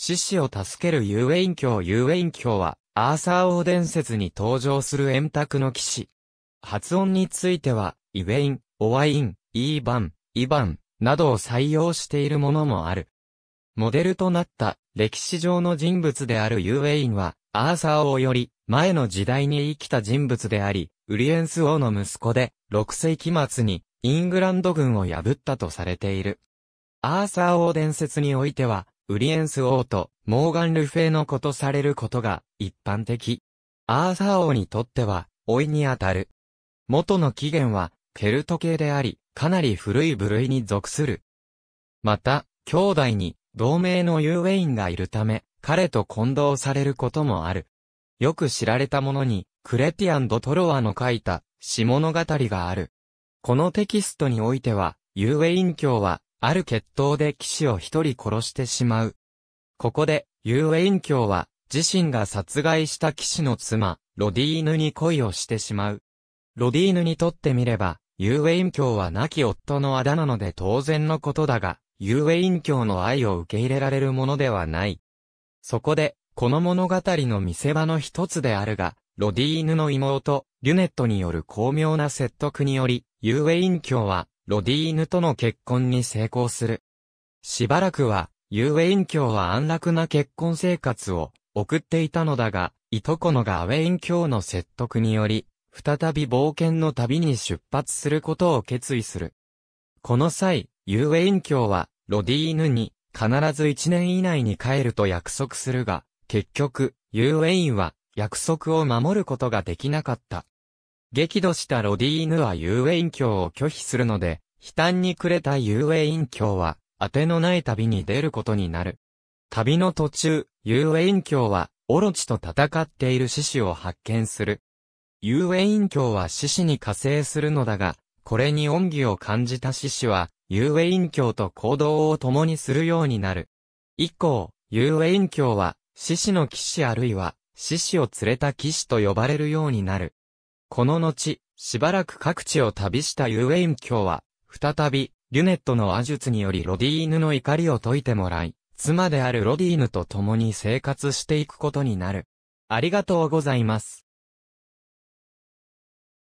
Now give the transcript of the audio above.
獅子を助けるユウェ遊ウ教イン教は、アーサー王伝説に登場する円卓の騎士。発音については、イウェイン、オワイン、イーバン、イバン、などを採用しているものもある。モデルとなった歴史上の人物であるユーウェインは、アーサー王より前の時代に生きた人物であり、ウリエンス王の息子で、6世紀末にイングランド軍を破ったとされている。アーサー王伝説においては、ウリエンス王とモーガン・ルフェの子とされることが一般的。アーサー王にとっては、老いにあたる。元の起源は、ケルト系であり、かなり古い部類に属する。また、兄弟に、同盟のユーウェインがいるため、彼と混同されることもある。よく知られたものに、クレティアン・ド・トロワの書いた、詩物語がある。このテキストにおいては、ユーウェイン教は、ある決闘で騎士を一人殺してしまう。ここで、ユーウェイン教は、自身が殺害した騎士の妻、ロディーヌに恋をしてしまう。ロディーヌにとってみれば、ユーウェイン教は亡き夫のあだなので当然のことだが、ユーウェイン教の愛を受け入れられるものではない。そこで、この物語の見せ場の一つであるが、ロディーヌの妹、リュネットによる巧妙な説得により、ユーウェイン教は、ロディーヌとの結婚に成功する。しばらくは、ユーウェイン教は安楽な結婚生活を送っていたのだが、いとこのがウェイン教の説得により、再び冒険の旅に出発することを決意する。この際、ユーウェイン教は、ロディーヌに、必ず1年以内に帰ると約束するが、結局、ユーウェインは、約束を守ることができなかった。激怒したロディーヌは遊院教を拒否するので、悲嘆に暮れた遊院教は、当てのない旅に出ることになる。旅の途中、遊院教は、オロチと戦っている獅子を発見する。遊院教は獅子に加勢するのだが、これに恩義を感じた獅子は、遊院教と行動を共にするようになる。以降、遊院教は、獅子の騎士あるいは、獅子を連れた騎士と呼ばれるようになる。この後、しばらく各地を旅したユウェイン卿は、再び、リュネットの話術によりロディーヌの怒りを解いてもらい、妻であるロディーヌと共に生活していくことになる。ありがとうございます。